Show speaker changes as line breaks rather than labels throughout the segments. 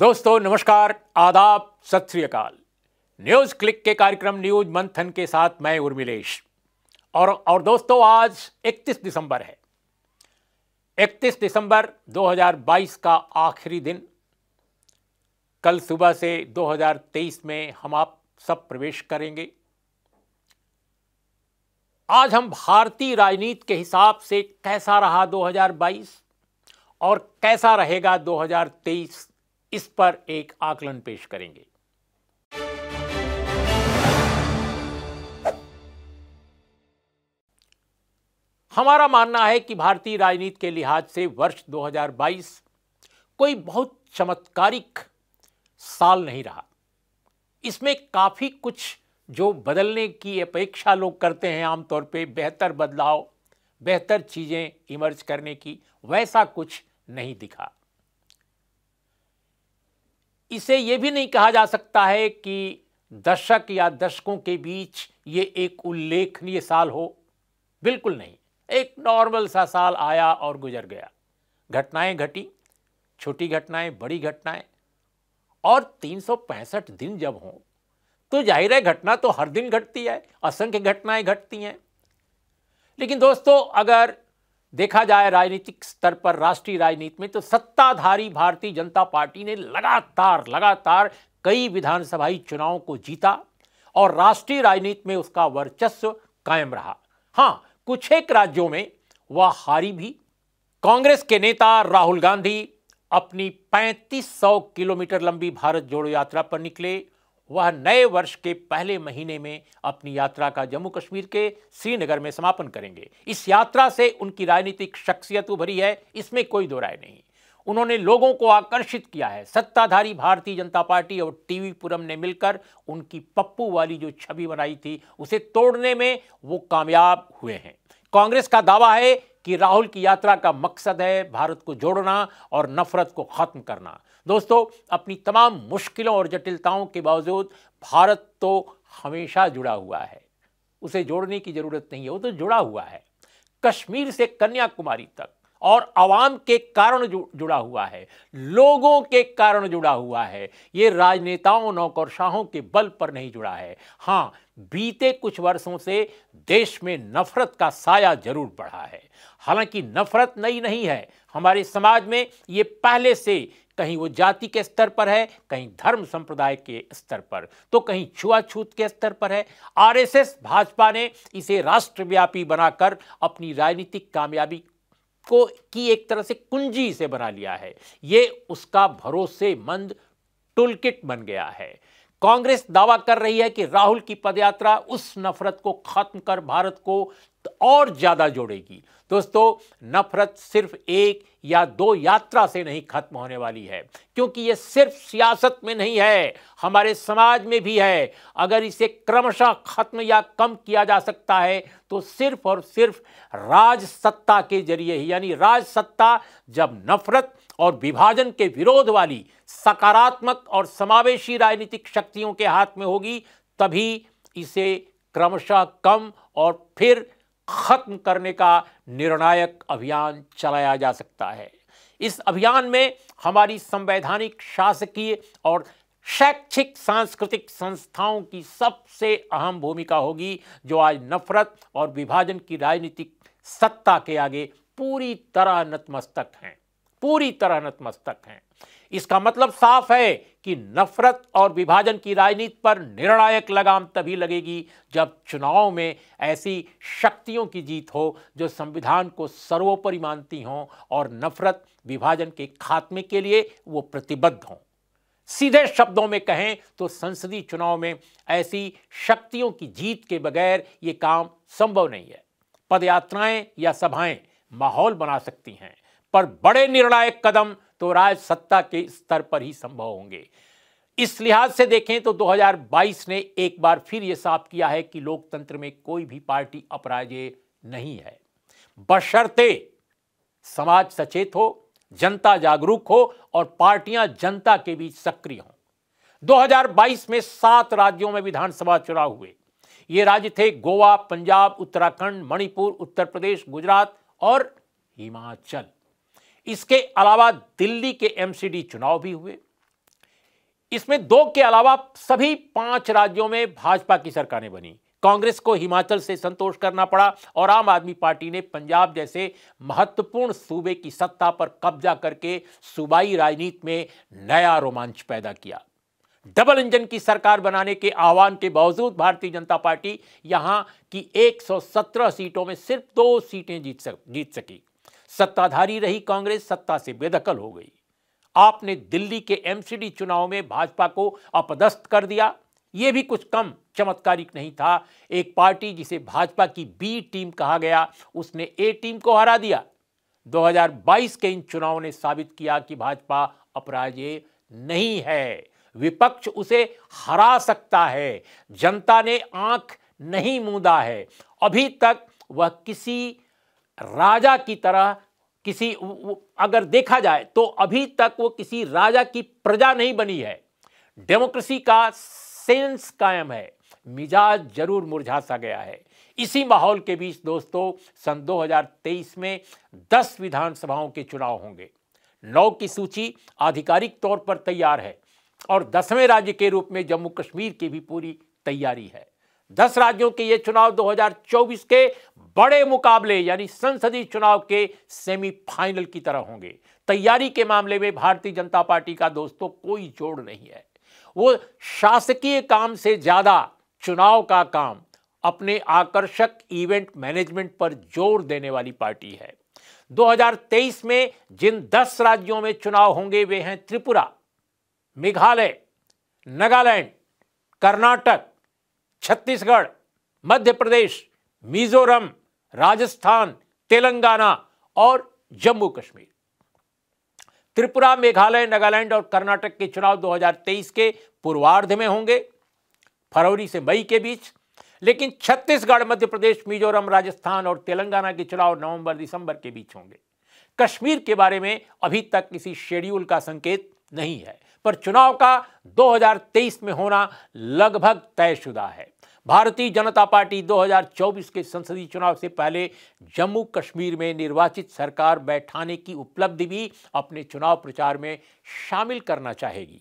दोस्तों नमस्कार आदाब सत श्रीकाल न्यूज़ क्लिक के कार्यक्रम न्यूज मंथन के साथ मैं उर्मिलेश और और दोस्तों आज 31 दिसंबर है 31 दिसंबर 2022 का आखिरी दिन कल सुबह से 2023 में हम आप सब प्रवेश करेंगे आज हम भारतीय राजनीति के हिसाब से कैसा रहा 2022 और कैसा रहेगा 2023 इस पर एक आकलन पेश करेंगे हमारा मानना है कि भारतीय राजनीति के लिहाज से वर्ष 2022 कोई बहुत चमत्कारिक साल नहीं रहा इसमें काफ़ी कुछ जो बदलने की अपेक्षा लोग करते हैं आमतौर पे बेहतर बदलाव बेहतर चीज़ें इमर्ज करने की वैसा कुछ नहीं दिखा इसे ये भी नहीं कहा जा सकता है कि दशक या दशकों के बीच ये एक उल्लेखनीय साल हो बिल्कुल नहीं एक नॉर्मल सा साल आया और गुजर गया घटनाएं घटी छोटी घटनाएं बड़ी घटनाएं और तीन दिन जब हों तो जाहिर है घटना तो हर दिन घटती है असंख्य घटनाएं घटती हैं लेकिन दोस्तों अगर देखा जाए राजनीतिक स्तर पर राष्ट्रीय राजनीति में तो सत्ताधारी भारतीय जनता पार्टी ने लगातार लगातार कई विधानसभाई चुनाव को जीता और राष्ट्रीय राजनीति में उसका वर्चस्व कायम रहा हाँ कुछ एक राज्यों में वह हारी भी कांग्रेस के नेता राहुल गांधी अपनी 3500 किलोमीटर लंबी भारत जोड़ो यात्रा पर निकले वह नए वर्ष के पहले महीने में अपनी यात्रा का जम्मू कश्मीर के श्रीनगर में समापन करेंगे इस यात्रा से उनकी राजनीतिक शख्सियत उभरी है इसमें कोई दो राय नहीं उन्होंने लोगों को आकर्षित किया है सत्ताधारी भारतीय जनता पार्टी और टीवी पुरम ने मिलकर उनकी पप्पू वाली जो छवि बनाई थी उसे तोड़ने में वो कामयाब हुए हैं कांग्रेस का दावा है कि राहुल की यात्रा का मकसद है भारत को जोड़ना और नफरत को खत्म करना दोस्तों अपनी तमाम मुश्किलों और जटिलताओं के बावजूद भारत तो हमेशा जुड़ा हुआ है उसे जोड़ने की ज़रूरत नहीं है वो तो जुड़ा हुआ है कश्मीर से कन्याकुमारी तक और आवाम के कारण जुड़ा हुआ है लोगों के कारण जुड़ा हुआ है ये राजनेताओं नौकरशाहों के बल पर नहीं जुड़ा है हाँ बीते कुछ वर्षों से देश में नफरत का साया जरूर बढ़ा है हालांकि नफरत नई नहीं है हमारे समाज में ये पहले से कहीं वो जाति के स्तर पर है कहीं धर्म संप्रदाय के स्तर पर तो कहीं छुआछूत के स्तर पर है आरएसएस भाजपा ने इसे राष्ट्रव्यापी बनाकर अपनी राजनीतिक कामयाबी को की एक तरह से कुंजी से बना लिया है ये उसका भरोसेमंद टूलकिट बन गया है कांग्रेस दावा कर रही है कि राहुल की पदयात्रा उस नफरत को खत्म कर भारत को और ज़्यादा जोड़ेगी दोस्तों नफरत सिर्फ एक या दो यात्रा से नहीं खत्म होने वाली है क्योंकि ये सिर्फ सियासत में नहीं है हमारे समाज में भी है अगर इसे क्रमशः खत्म या कम किया जा सकता है तो सिर्फ और सिर्फ राज सत्ता के जरिए ही यानी राज सत्ता जब नफरत और विभाजन के विरोध वाली सकारात्मक और समावेशी राजनीतिक शक्तियों के हाथ में होगी तभी इसे क्रमशः कम और फिर खत्म करने का निर्णायक अभियान चलाया जा सकता है इस अभियान में हमारी संवैधानिक शासकीय और शैक्षिक सांस्कृतिक संस्थाओं की सबसे अहम भूमिका होगी जो आज नफरत और विभाजन की राजनीतिक सत्ता के आगे पूरी तरह नतमस्तक हैं पूरी तरह नतमस्तक हैं इसका मतलब साफ है कि नफरत और विभाजन की राजनीति पर निर्णायक लगाम तभी लगेगी जब चुनाव में ऐसी शक्तियों की जीत हो जो संविधान को सर्वोपरि मानती हों और नफरत विभाजन के खात्मे के लिए वो प्रतिबद्ध हों सीधे शब्दों में कहें तो संसदीय चुनाव में ऐसी शक्तियों की जीत के बगैर ये काम संभव नहीं है पदयात्राएं या सभाएं माहौल बना सकती हैं पर बड़े निर्णायक कदम तो राज सत्ता के स्तर पर ही संभव होंगे इस लिहाज से देखें तो 2022 ने एक बार फिर यह साफ किया है कि लोकतंत्र में कोई भी पार्टी अपराजय नहीं है बशर्ते समाज सचेत हो जनता जागरूक हो और पार्टियां जनता के बीच सक्रिय हों 2022 में सात राज्यों में विधानसभा चुनाव हुए ये राज्य थे गोवा पंजाब उत्तराखंड मणिपुर उत्तर प्रदेश गुजरात और हिमाचल इसके अलावा दिल्ली के एमसीडी चुनाव भी हुए इसमें दो के अलावा सभी पांच राज्यों में भाजपा की सरकारें बनी कांग्रेस को हिमाचल से संतोष करना पड़ा और आम आदमी पार्टी ने पंजाब जैसे महत्वपूर्ण सूबे की सत्ता पर कब्जा करके सूबाई राजनीति में नया रोमांच पैदा किया डबल इंजन की सरकार बनाने के आह्वान के बावजूद भारतीय जनता पार्टी यहां की 117 सीटों में सिर्फ दो सीटें जीत सक, जीत सकी सत्ताधारी रही कांग्रेस सत्ता से बेदखल हो गई आपने दिल्ली के एमसीडी चुनाव में भाजपा को अपदस्थ कर दिया ये भी कुछ कम चमत्कारिक नहीं था एक पार्टी जिसे भाजपा की बी टीम कहा गया उसने ए टीम को हरा दिया 2022 के इन चुनाव ने साबित किया कि भाजपा अपराजय नहीं है विपक्ष उसे हरा सकता है जनता ने आंख नहीं मूंदा है अभी तक वह किसी राजा की तरह किसी अगर देखा जाए तो अभी तक वो किसी राजा की प्रजा नहीं बनी है डेमोक्रेसी का सेंस कायम है मिजाज जरूर मुरझा सा गया है इसी माहौल के बीच दोस्तों सन 2023 में 10 विधानसभाओं के चुनाव होंगे नौ की सूची आधिकारिक तौर पर तैयार है और दसवें राज्य के रूप में जम्मू कश्मीर की भी पूरी तैयारी है दस राज्यों के ये चुनाव 2024 के बड़े मुकाबले यानी संसदीय चुनाव के सेमीफाइनल की तरह होंगे तैयारी के मामले में भारतीय जनता पार्टी का दोस्तों कोई जोड़ नहीं है वो शासकीय काम से ज्यादा चुनाव का काम अपने आकर्षक इवेंट मैनेजमेंट पर जोर देने वाली पार्टी है 2023 में जिन 10 राज्यों में चुनाव होंगे वे हैं त्रिपुरा मेघालय नागालैंड कर्नाटक छत्तीसगढ़ मध्य प्रदेश मिजोरम राजस्थान तेलंगाना और जम्मू कश्मीर त्रिपुरा मेघालय नागालैंड और कर्नाटक के चुनाव 2023 के पूर्वार्ध में होंगे फरवरी से मई के बीच लेकिन छत्तीसगढ़ मध्य प्रदेश मिजोरम राजस्थान और तेलंगाना के चुनाव नवंबर दिसंबर के बीच होंगे कश्मीर के बारे में अभी तक किसी शेड्यूल का संकेत नहीं है पर चुनाव का 2023 में होना लगभग तयशुदा है भारतीय जनता पार्टी 2024 के संसदीय चुनाव से पहले जम्मू कश्मीर में निर्वाचित सरकार बैठाने की उपलब्धि भी अपने चुनाव प्रचार में शामिल करना चाहेगी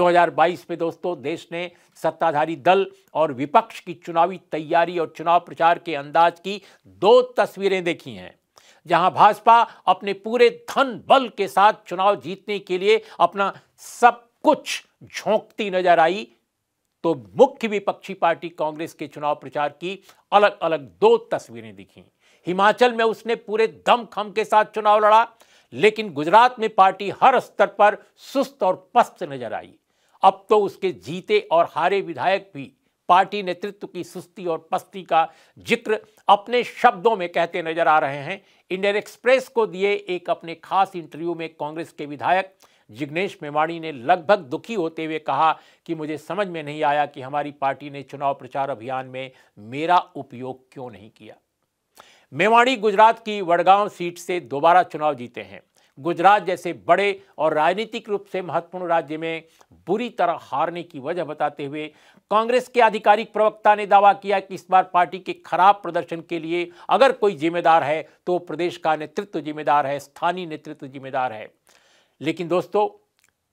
2022 में दोस्तों देश ने सत्ताधारी दल और विपक्ष की चुनावी तैयारी और चुनाव प्रचार के अंदाज की दो तस्वीरें देखी हैं जहां भाजपा अपने पूरे धन बल के साथ चुनाव जीतने के लिए अपना सब कुछ झोंकती नजर आई तो मुख्य विपक्षी पार्टी कांग्रेस के चुनाव प्रचार की अलग अलग दो तस्वीरें दिखी हिमाचल में उसने पूरे दम खम के साथ चुनाव लड़ा लेकिन गुजरात में पार्टी हर स्तर पर सुस्त और पस्त नजर आई अब तो उसके जीते और हारे विधायक भी पार्टी नेतृत्व की सुस्ती और पस्ती का जिक्र अपने शब्दों में कहते नजर आ रहे हैं इंडियन एक्सप्रेस को दिए एक अपने खास इंटरव्यू में कांग्रेस के विधायक जिग्नेश मेवाणी ने लगभग दुखी होते हुए कहा कि मुझे समझ में नहीं आया कि हमारी पार्टी ने चुनाव प्रचार अभियान में मेरा उपयोग क्यों नहीं किया मेवाणी गुजरात की वडगांव सीट से दोबारा चुनाव जीते हैं गुजरात जैसे बड़े और राजनीतिक रूप से महत्वपूर्ण राज्य में बुरी तरह हारने की वजह बताते हुए कांग्रेस के आधिकारिक प्रवक्ता ने दावा किया कि इस बार पार्टी के खराब प्रदर्शन के लिए अगर कोई जिम्मेदार है तो प्रदेश का नेतृत्व जिम्मेदार है स्थानीय नेतृत्व जिम्मेदार है लेकिन दोस्तों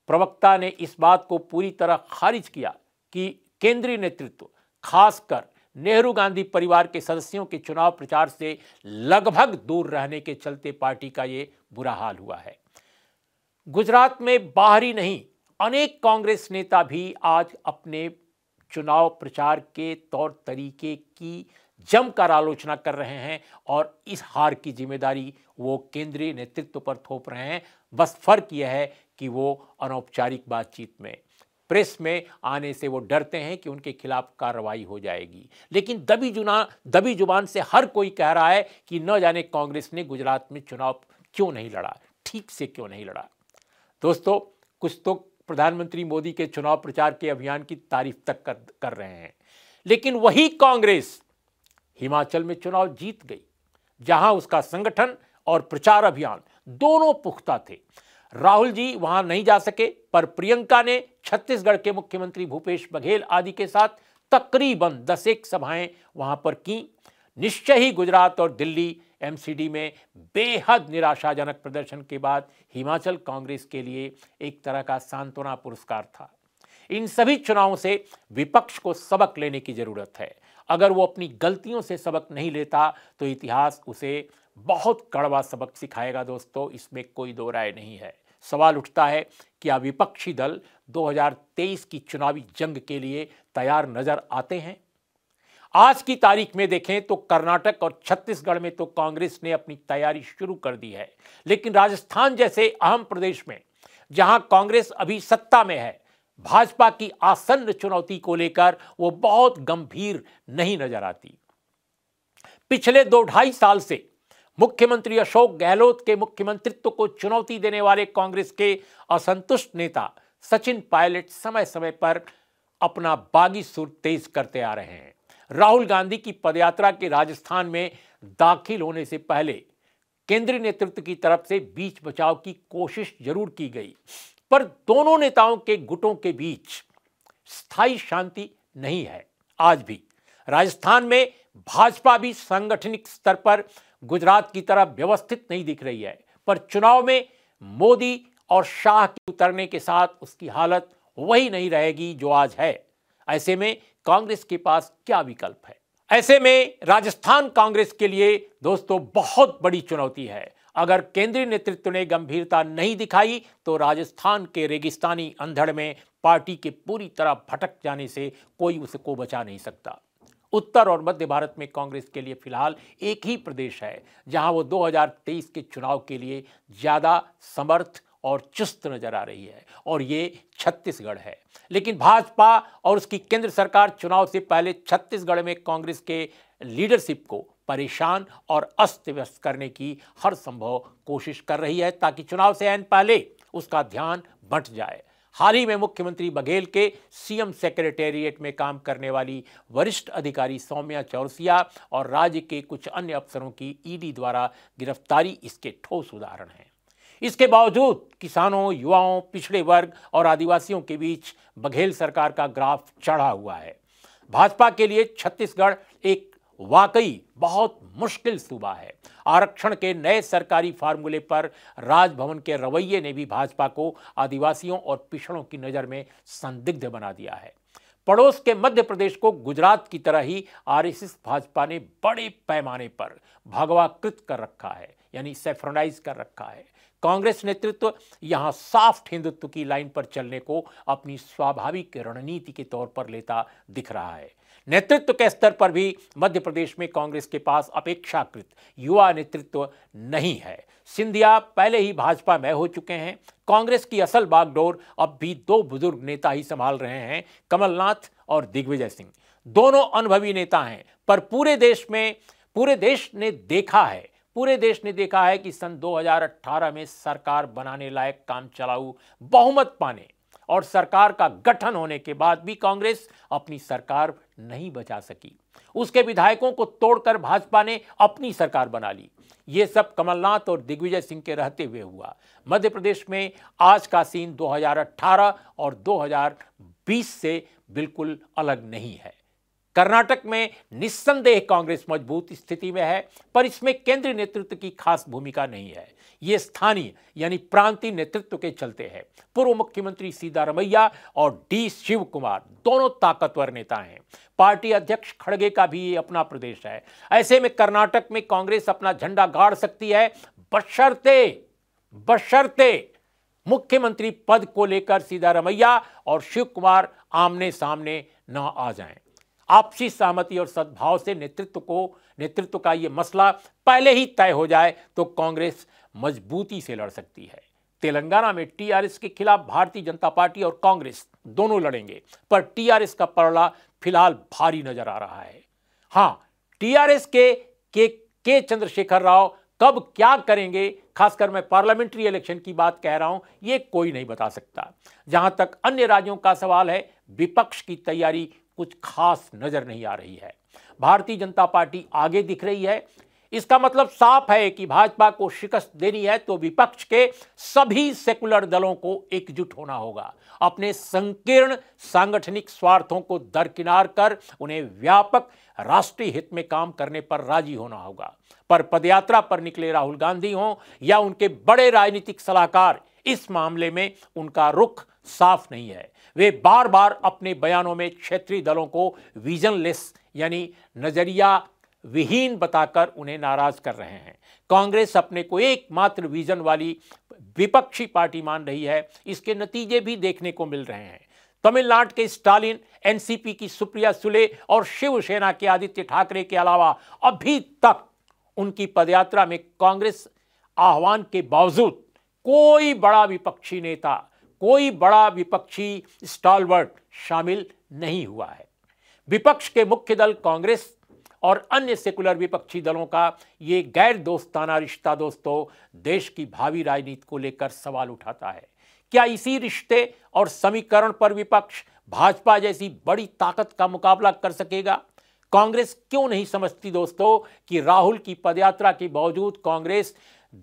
प्रवक्ता ने इस बात को पूरी तरह खारिज किया कि केंद्रीय नेतृत्व खासकर नेहरू गांधी परिवार के सदस्यों के चुनाव प्रचार से लगभग दूर रहने के चलते पार्टी का ये बुरा हाल हुआ है गुजरात में बाहरी नहीं अनेक कांग्रेस नेता भी आज अपने चुनाव प्रचार के तौर तरीके की जमकर आलोचना कर रहे हैं और इस हार की जिम्मेदारी वो केंद्रीय नेतृत्व पर थोप रहे हैं बस फर्क यह है कि वो अनौपचारिक बातचीत में प्रेस में आने से वो डरते हैं कि उनके खिलाफ कार्रवाई हो जाएगी लेकिन दबी जुना दबी जुबान से हर कोई कह रहा है कि न जाने कांग्रेस ने गुजरात में चुनाव क्यों नहीं लड़ा ठीक से क्यों नहीं लड़ा दोस्तों कुछ तो प्रधानमंत्री मोदी के चुनाव प्रचार के अभियान की तारीफ तक कर, कर रहे हैं लेकिन वही कांग्रेस हिमाचल में चुनाव जीत गई जहां उसका संगठन और प्रचार अभियान दोनों पुख्ता थे राहुल जी वहां नहीं जा सके पर प्रियंका ने छत्तीसगढ़ के मुख्यमंत्री भूपेश बघेल आदि के साथ तकरीबन दस एक सभाएं वहां पर की निश्चय ही गुजरात और दिल्ली एमसीडी में बेहद निराशाजनक प्रदर्शन के बाद हिमाचल कांग्रेस के लिए एक तरह का सांत्वना पुरस्कार था इन सभी चुनावों से विपक्ष को सबक लेने की जरूरत है अगर वो अपनी गलतियों से सबक नहीं लेता तो इतिहास उसे बहुत कड़वा सबक सिखाएगा दोस्तों इसमें कोई दो राय नहीं है सवाल उठता है कि विपक्षी दल 2023 की चुनावी जंग के लिए तैयार नजर आते हैं आज की तारीख में देखें तो कर्नाटक और छत्तीसगढ़ में तो कांग्रेस ने अपनी तैयारी शुरू कर दी है लेकिन राजस्थान जैसे अहम प्रदेश में जहां कांग्रेस अभी सत्ता में है भाजपा की आसन्न चुनौती को लेकर वो बहुत गंभीर नहीं नजर आती पिछले दो ढाई साल से मुख्यमंत्री अशोक गहलोत के मुख्यमंत्रित्व को चुनौती देने वाले कांग्रेस के असंतुष्ट नेता सचिन पायलट समय समय पर अपना बागी सुर तेज करते आ रहे हैं राहुल गांधी की पदयात्रा के राजस्थान में दाखिल होने से पहले केंद्रीय नेतृत्व की तरफ से बीच बचाव की कोशिश जरूर की गई पर दोनों नेताओं के गुटों के बीच स्थायी शांति नहीं है आज भी राजस्थान में भाजपा भी सांगठनिक स्तर पर गुजरात की तरह व्यवस्थित नहीं दिख रही है पर चुनाव में मोदी और शाह के उतरने के साथ उसकी हालत वही नहीं रहेगी जो आज है ऐसे में कांग्रेस के पास क्या विकल्प है ऐसे में राजस्थान कांग्रेस के लिए दोस्तों बहुत बड़ी चुनौती है अगर केंद्रीय नेतृत्व ने गंभीरता नहीं दिखाई तो राजस्थान के रेगिस्तानी अंधड़ में पार्टी के पूरी तरह भटक जाने से कोई उसको बचा नहीं सकता उत्तर और मध्य भारत में कांग्रेस के लिए फिलहाल एक ही प्रदेश है जहां वो 2023 के चुनाव के लिए ज़्यादा समर्थ और चुस्त नजर आ रही है और ये छत्तीसगढ़ है लेकिन भाजपा और उसकी केंद्र सरकार चुनाव से पहले छत्तीसगढ़ में कांग्रेस के लीडरशिप को परेशान और अस्त व्यस्त करने की हर संभव कोशिश कर रही है ताकि चुनाव से एन पहले उसका ध्यान बंट जाए हाल ही में मुख्यमंत्री बघेल के सीएम सेक्रेटेरिएट में काम करने वाली वरिष्ठ अधिकारी सौम्या चौरसिया और राज्य के कुछ अन्य अफसरों की ईडी द्वारा गिरफ्तारी इसके ठोस उदाहरण हैं इसके बावजूद किसानों युवाओं पिछड़े वर्ग और आदिवासियों के बीच बघेल सरकार का ग्राफ चढ़ा हुआ है भाजपा के लिए छत्तीसगढ़ एक वाकई बहुत मुश्किल सूबा है आरक्षण के नए सरकारी फार्मूले पर राजभवन के रवैये ने भी भाजपा को आदिवासियों और पिछड़ों की नज़र में संदिग्ध बना दिया है पड़ोस के मध्य प्रदेश को गुजरात की तरह ही आरएसएस भाजपा ने बड़े पैमाने पर भगवाकृत कर रखा है यानी सेफ्रोनाइज कर रखा है कांग्रेस नेतृत्व यहां साफ्ट हिंदुत्व की लाइन पर चलने को अपनी स्वाभाविक रणनीति के तौर पर लेता दिख रहा है नेतृत्व के स्तर पर भी मध्य प्रदेश में कांग्रेस के पास अपेक्षाकृत युवा नेतृत्व नहीं है सिंधिया पहले ही भाजपा में हो चुके हैं कांग्रेस की असल बागडोर अब भी दो बुजुर्ग नेता ही संभाल रहे हैं कमलनाथ और दिग्विजय सिंह दोनों अनुभवी नेता हैं पर पूरे देश में पूरे देश ने देखा है पूरे देश ने देखा है कि सन 2018 में सरकार बनाने लायक काम चलाऊ बहुमत पाने और सरकार का गठन होने के बाद भी कांग्रेस अपनी सरकार नहीं बचा सकी उसके विधायकों को तोड़कर भाजपा ने अपनी सरकार बना ली ये सब कमलनाथ और दिग्विजय सिंह के रहते हुए हुआ मध्य प्रदेश में आज का सीन 2018 और 2020 से बिल्कुल अलग नहीं है कर्नाटक में निस्संदेह कांग्रेस मजबूत स्थिति में है पर इसमें केंद्रीय नेतृत्व की खास भूमिका नहीं है ये स्थानीय यानी प्रांतीय नेतृत्व के चलते हैं पूर्व मुख्यमंत्री सीतारमैया और डी शिव कुमार दोनों ताकतवर नेता हैं पार्टी अध्यक्ष खड़गे का भी ये अपना प्रदेश है ऐसे में कर्नाटक में कांग्रेस अपना झंडा गाड़ सकती है बशर्ते बशर्ते मुख्यमंत्री पद को लेकर सीतारमैया और शिव कुमार आमने सामने न आ जाएं आपसी सहमति और सद्भाव से नेतृत्व को नेतृत्व का ये मसला पहले ही तय हो जाए तो कांग्रेस मजबूती से लड़ सकती है तेलंगाना में टीआरएस के खिलाफ भारतीय जनता पार्टी और कांग्रेस दोनों लड़ेंगे पर टीआरएस का पड़ा फिलहाल भारी नजर आ रहा है हां टीआरएस के के के चंद्रशेखर राव कब क्या करेंगे खासकर मैं पार्लियामेंट्री इलेक्शन की बात कह रहा हूं यह कोई नहीं बता सकता जहां तक अन्य राज्यों का सवाल है विपक्ष की तैयारी कुछ खास नजर नहीं आ रही है भारतीय जनता पार्टी आगे दिख रही है इसका मतलब साफ है कि भाजपा को शिकस्त देनी है तो विपक्ष के सभी सेकुलर दलों को एकजुट होना होगा अपने संकीर्ण सांगठनिक स्वार्थों को दरकिनार कर उन्हें व्यापक राष्ट्रीय हित में काम करने पर राजी होना होगा पर पदयात्रा पर निकले राहुल गांधी हों या उनके बड़े राजनीतिक सलाहकार इस मामले में उनका रुख साफ नहीं है वे बार बार अपने बयानों में क्षेत्रीय दलों को विजनलेस यानी नज़रिया विहीन बताकर उन्हें नाराज कर रहे हैं कांग्रेस अपने को एकमात्र विजन वाली विपक्षी पार्टी मान रही है इसके नतीजे भी देखने को मिल रहे हैं तमिलनाडु के स्टालिन एनसीपी की सुप्रिया सुले और शिवसेना के आदित्य ठाकरे के अलावा अभी तक उनकी पदयात्रा में कांग्रेस आह्वान के बावजूद कोई बड़ा विपक्षी नेता कोई बड़ा विपक्षी स्टॉलवर्ट शामिल नहीं हुआ है विपक्ष के मुख्य दल कांग्रेस और अन्य सेकुलर विपक्षी दलों का ये गैर दोस्ताना रिश्ता दोस्तों देश की भावी राजनीति को लेकर सवाल उठाता है क्या इसी रिश्ते और समीकरण पर विपक्ष भाजपा जैसी बड़ी ताकत का मुकाबला कर सकेगा कांग्रेस क्यों नहीं समझती दोस्तों कि राहुल की पदयात्रा के बावजूद कांग्रेस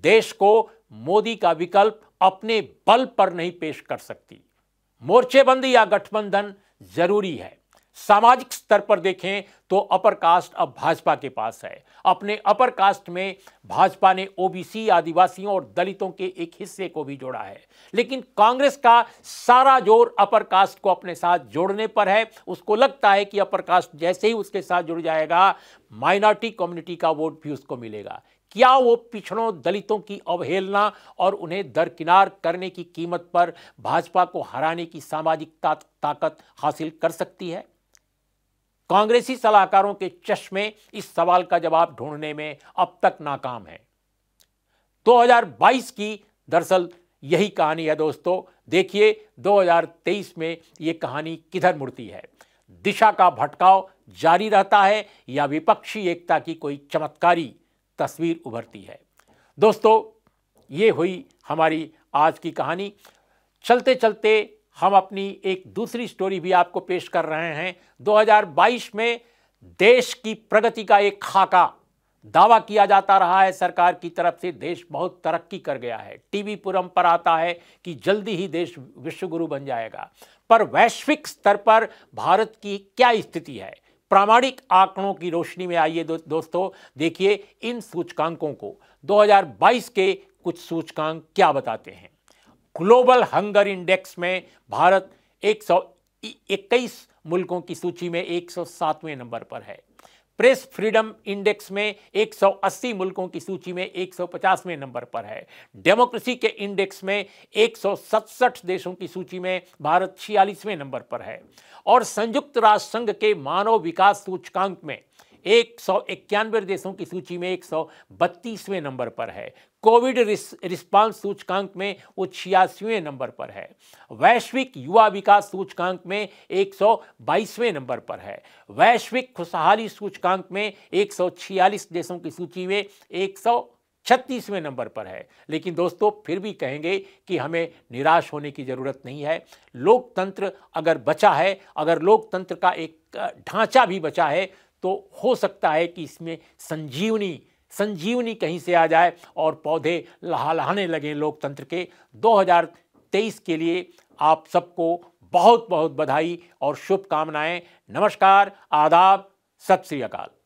देश को मोदी का विकल्प अपने बल पर नहीं पेश कर सकती मोर्चेबंदी या गठबंधन जरूरी है सामाजिक स्तर पर देखें तो अपर कास्ट अब भाजपा के पास है अपने अपर कास्ट में भाजपा ने ओबीसी आदिवासियों और दलितों के एक हिस्से को भी जोड़ा है लेकिन कांग्रेस का सारा जोर अपर कास्ट को अपने साथ जोड़ने पर है उसको लगता है कि अपर कास्ट जैसे ही उसके साथ जुड़ जाएगा माइनॉरिटी कम्युनिटी का वोट भी उसको मिलेगा क्या वो पिछड़ों दलितों की अवहेलना और उन्हें दरकिनार करने की कीमत पर भाजपा को हराने की सामाजिक ता, ताकत हासिल कर सकती है कांग्रेसी सलाहकारों के चश्मे इस सवाल का जवाब ढूंढने में अब तक नाकाम है 2022 की दरअसल यही कहानी है दोस्तों देखिए 2023 में ये कहानी किधर मुड़ती है दिशा का भटकाव जारी रहता है या विपक्षी एकता की कोई चमत्कारी तस्वीर उभरती है दोस्तों ये हुई हमारी आज की कहानी चलते चलते हम अपनी एक दूसरी स्टोरी भी आपको पेश कर रहे हैं 2022 में देश की प्रगति का एक खाका दावा किया जाता रहा है सरकार की तरफ से देश बहुत तरक्की कर गया है टीवी पुरम पर आता है कि जल्दी ही देश विश्वगुरु बन जाएगा पर वैश्विक स्तर पर भारत की क्या स्थिति है प्रामाणिक आंकड़ों की रोशनी में आइए दो, दोस्तों देखिए इन सूचकांकों को 2022 के कुछ सूचकांक क्या बताते हैं ग्लोबल हंगर इंडेक्स में भारत एक सौ इक्कीस मुल्कों की सूची में एक सौ नंबर पर है प्रेस फ्रीडम इंडेक्स में 180 मुल्कों की सूची में 150वें नंबर पर है डेमोक्रेसी के इंडेक्स में 167 देशों की सूची में भारत छियालीसवें नंबर पर है और संयुक्त राष्ट्र संघ के मानव विकास सूचकांक में एक सौ इक्यानवे देशों की सूची में एक सौ बत्तीसवें नंबर पर है कोविड रिस्पांस सूचकांक में वो छियासीवें नंबर पर है वैश्विक युवा विकास सूचकांक में बाईसवें नंबर पर है वैश्विक खुशहाली सूचकांक में एक सौ छियालीस देशों की सूची में एक सौ छत्तीसवें नंबर पर है लेकिन दोस्तों फिर भी कहेंगे कि हमें निराश होने की ज़रूरत नहीं है लोकतंत्र अगर बचा है अगर लोकतंत्र का एक ढांचा भी बचा है तो हो सकता है कि इसमें संजीवनी संजीवनी कहीं से आ जाए और पौधे लहालहाने लगें लोकतंत्र के 2023 के लिए आप सबको बहुत बहुत बधाई और शुभकामनाएं नमस्कार आदाब सत श्री अकाल